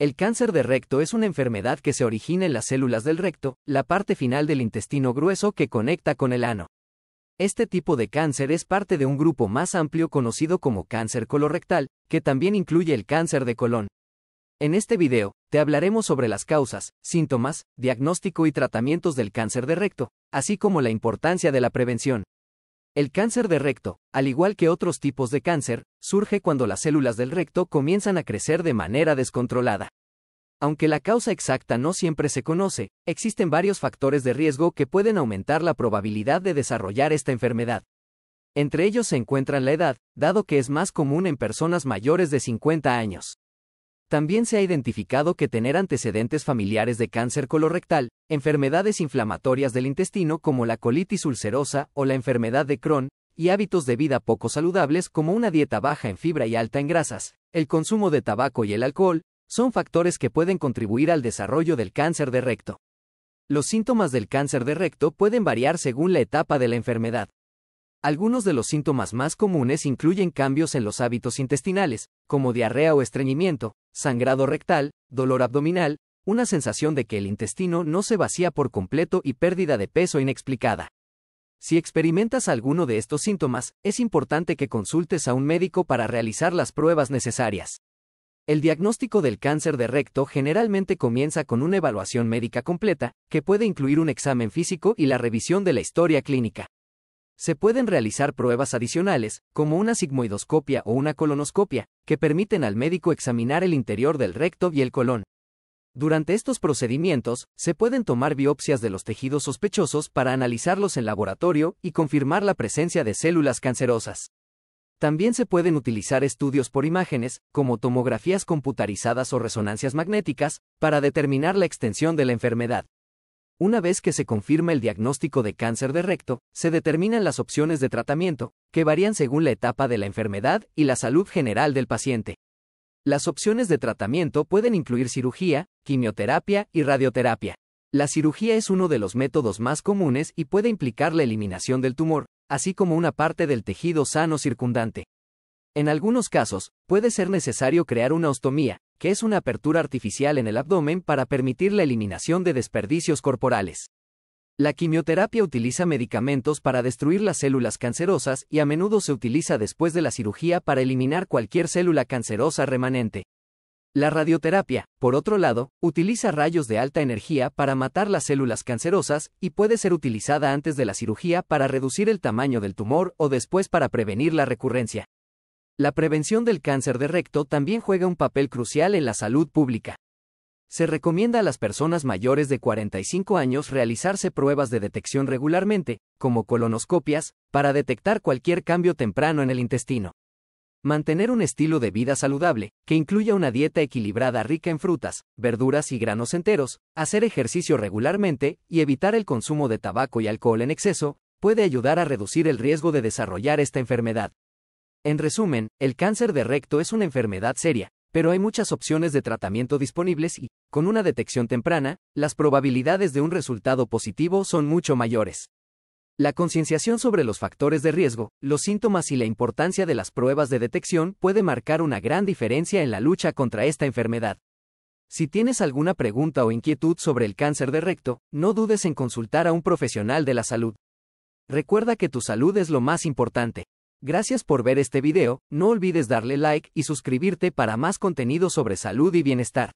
El cáncer de recto es una enfermedad que se origina en las células del recto, la parte final del intestino grueso que conecta con el ano. Este tipo de cáncer es parte de un grupo más amplio conocido como cáncer colorectal, que también incluye el cáncer de colon. En este video, te hablaremos sobre las causas, síntomas, diagnóstico y tratamientos del cáncer de recto, así como la importancia de la prevención. El cáncer de recto, al igual que otros tipos de cáncer, surge cuando las células del recto comienzan a crecer de manera descontrolada. Aunque la causa exacta no siempre se conoce, existen varios factores de riesgo que pueden aumentar la probabilidad de desarrollar esta enfermedad. Entre ellos se encuentran la edad, dado que es más común en personas mayores de 50 años. También se ha identificado que tener antecedentes familiares de cáncer colorectal, enfermedades inflamatorias del intestino como la colitis ulcerosa o la enfermedad de Crohn, y hábitos de vida poco saludables como una dieta baja en fibra y alta en grasas, el consumo de tabaco y el alcohol, son factores que pueden contribuir al desarrollo del cáncer de recto. Los síntomas del cáncer de recto pueden variar según la etapa de la enfermedad. Algunos de los síntomas más comunes incluyen cambios en los hábitos intestinales, como diarrea o estreñimiento, sangrado rectal, dolor abdominal, una sensación de que el intestino no se vacía por completo y pérdida de peso inexplicada. Si experimentas alguno de estos síntomas, es importante que consultes a un médico para realizar las pruebas necesarias. El diagnóstico del cáncer de recto generalmente comienza con una evaluación médica completa, que puede incluir un examen físico y la revisión de la historia clínica. Se pueden realizar pruebas adicionales, como una sigmoidoscopia o una colonoscopia, que permiten al médico examinar el interior del recto y el colon. Durante estos procedimientos, se pueden tomar biopsias de los tejidos sospechosos para analizarlos en laboratorio y confirmar la presencia de células cancerosas. También se pueden utilizar estudios por imágenes, como tomografías computarizadas o resonancias magnéticas, para determinar la extensión de la enfermedad. Una vez que se confirma el diagnóstico de cáncer de recto, se determinan las opciones de tratamiento, que varían según la etapa de la enfermedad y la salud general del paciente. Las opciones de tratamiento pueden incluir cirugía, quimioterapia y radioterapia. La cirugía es uno de los métodos más comunes y puede implicar la eliminación del tumor, así como una parte del tejido sano circundante. En algunos casos, puede ser necesario crear una ostomía, que es una apertura artificial en el abdomen para permitir la eliminación de desperdicios corporales. La quimioterapia utiliza medicamentos para destruir las células cancerosas y a menudo se utiliza después de la cirugía para eliminar cualquier célula cancerosa remanente. La radioterapia, por otro lado, utiliza rayos de alta energía para matar las células cancerosas y puede ser utilizada antes de la cirugía para reducir el tamaño del tumor o después para prevenir la recurrencia. La prevención del cáncer de recto también juega un papel crucial en la salud pública. Se recomienda a las personas mayores de 45 años realizarse pruebas de detección regularmente, como colonoscopias, para detectar cualquier cambio temprano en el intestino. Mantener un estilo de vida saludable, que incluya una dieta equilibrada rica en frutas, verduras y granos enteros, hacer ejercicio regularmente y evitar el consumo de tabaco y alcohol en exceso, puede ayudar a reducir el riesgo de desarrollar esta enfermedad. En resumen, el cáncer de recto es una enfermedad seria, pero hay muchas opciones de tratamiento disponibles y, con una detección temprana, las probabilidades de un resultado positivo son mucho mayores. La concienciación sobre los factores de riesgo, los síntomas y la importancia de las pruebas de detección puede marcar una gran diferencia en la lucha contra esta enfermedad. Si tienes alguna pregunta o inquietud sobre el cáncer de recto, no dudes en consultar a un profesional de la salud. Recuerda que tu salud es lo más importante. Gracias por ver este video, no olvides darle like y suscribirte para más contenido sobre salud y bienestar.